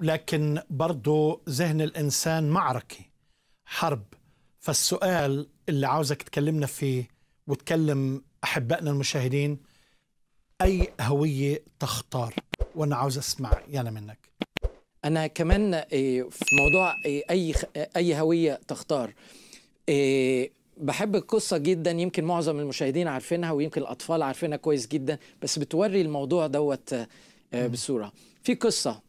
لكن برضه ذهن الإنسان معركة حرب فالسؤال اللي عاوزك تكلمنا فيه وتكلم أحبائنا المشاهدين أي هوية تختار وأنا عاوز أسمع يانا منك أنا كمان آه، في موضوع آه، أي آه، أي هوية تختار بحب القصه جدا يمكن معظم المشاهدين عارفينها ويمكن الاطفال عارفينها كويس جدا بس بتوري الموضوع دوت بصوره في قصه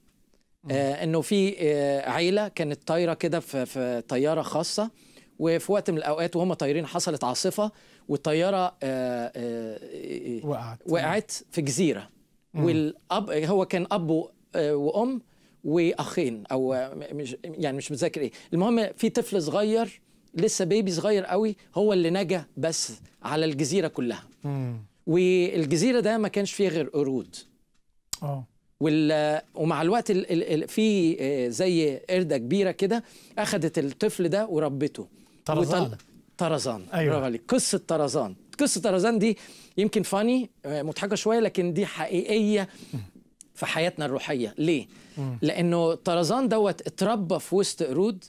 آه انه في آه عيله كانت طايره كده في, في طياره خاصه وفي وقت من الاوقات وهم طايرين حصلت عاصفه والطياره آه, آه، وقعت وقعت في جزيره والاب هو كان اب آه، وام واخين او مش يعني مش متذكر ايه المهم في طفل صغير لسه بيبي صغير قوي هو اللي نجا بس على الجزيره كلها مم. والجزيره ده ما كانش فيه غير قرود اه وال... ومع الوقت ال... ال... في آه، زي قرده كبيره كده اخذت الطفل ده وربته طرزان وطل... طرزان أيوة. برافو عليك قصه طرزان قصه طرزان دي يمكن فاني آه، مضحكه شويه لكن دي حقيقيه في حياتنا الروحيه ليه لانه طرزان دوت اتربى في وسط قرود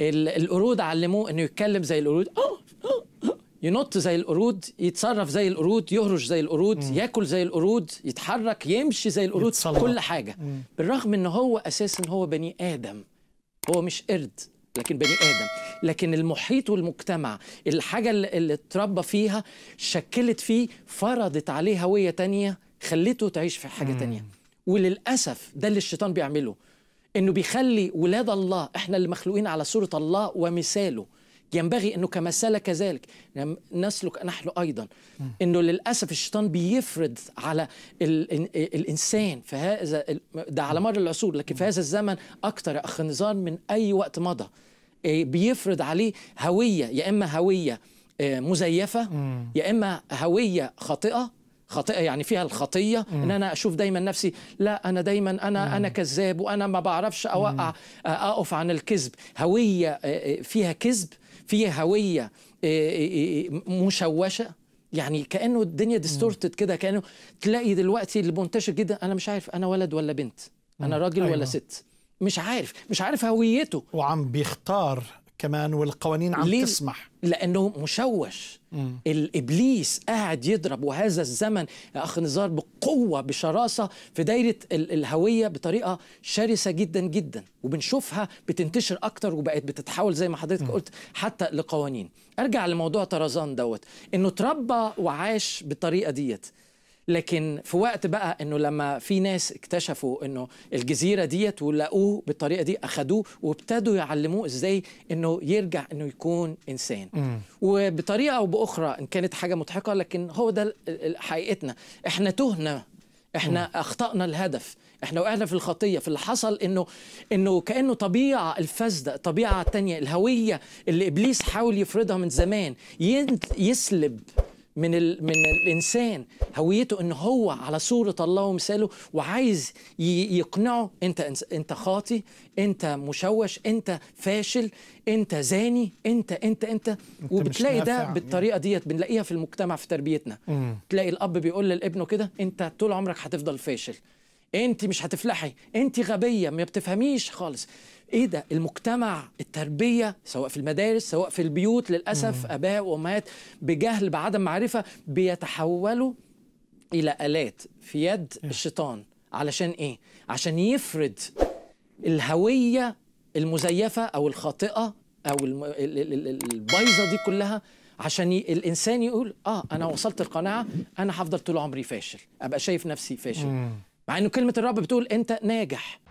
القرود علموه انه يتكلم زي القرود اه ينط زي القرود يتصرف زي القرود يهرش زي القرود مم. ياكل زي القرود يتحرك يمشي زي القرود يتصلح. كل حاجه مم. بالرغم ان هو اساسا هو بني ادم هو مش قرد لكن بني ادم لكن المحيط والمجتمع الحاجه اللي اتربى فيها شكلت فيه فرضت عليه هويه تانية خلته تعيش في حاجه مم. تانية وللاسف ده اللي الشيطان بيعمله انه بيخلي ولاد الله احنا اللي مخلوقين على صوره الله ومثاله ينبغي أنه كما كذلك نسلك نحن أيضا أنه للأسف الشيطان بيفرض على الإنسان في هذا ده على مر العصور لكن في هذا الزمن أكثر يا أخ نزار من أي وقت مضى إيه، بيفرض عليه هوية يا إما هوية آه، مزيفة يا إما هوية خاطئة خاطئه يعني فيها الخطيه مم. ان انا اشوف دايما نفسي لا انا دايما انا مم. انا كذاب وانا ما بعرفش اوقع اقف عن الكذب هويه آه، آه، فيها كذب في هويه آه، آه، آه، مشوشه يعني كانه الدنيا ديستورتد كده كانه تلاقي دلوقتي اللي منتشر جدا انا مش عارف انا ولد ولا بنت انا راجل أيوة. ولا ست مش عارف مش عارف هويته وعم بيختار كمان والقوانين عم ليه؟ تسمح لانه مشوش مم. الابليس قاعد يضرب وهذا الزمن يا اخ نزار بقوه بشراسه في دايره الهويه بطريقه شرسه جدا جدا وبنشوفها بتنتشر اكتر وبقت بتتحول زي ما حضرتك قلت حتى لقوانين ارجع لموضوع طرزان دوت انه تربى وعاش بالطريقه ديت لكن في وقت بقى انه لما في ناس اكتشفوا انه الجزيره ديت ولقوه بالطريقه دي اخذوه وابتدوا يعلموه ازاي انه يرجع انه يكون انسان مم. وبطريقه او باخرى ان كانت حاجه مضحكه لكن هو ده حقيقتنا احنا تهنا احنا مم. اخطانا الهدف احنا وقعنا في الخطيه في اللي حصل انه انه كانه طبيعه الفاسده طبيعه تانية الهويه اللي ابليس حاول يفرضها من زمان يسلب من ال... من الانسان هويته ان هو على صوره الله ومثاله وعايز ي... يقنعه انت انس... انت خاطي انت مشوش انت فاشل انت زاني انت انت انت, انت وبتلاقي ده بالطريقه ديت بنلاقيها في المجتمع في تربيتنا مم. تلاقي الاب بيقول لابنه كده انت طول عمرك هتفضل فاشل انت مش هتفلحي انت غبيه ما بتفهميش خالص ايه ده المجتمع التربيه سواء في المدارس سواء في البيوت للاسف اباء وامهات بجهل بعدم معرفه بيتحولوا الى الات في يد الشيطان علشان ايه عشان يفرد الهويه المزيفه او الخاطئه او البايظه دي كلها عشان ي... الانسان يقول اه انا وصلت القناعه انا هفضل طول عمري فاشل ابقى شايف نفسي فاشل مع انه كلمه الرب بتقول انت ناجح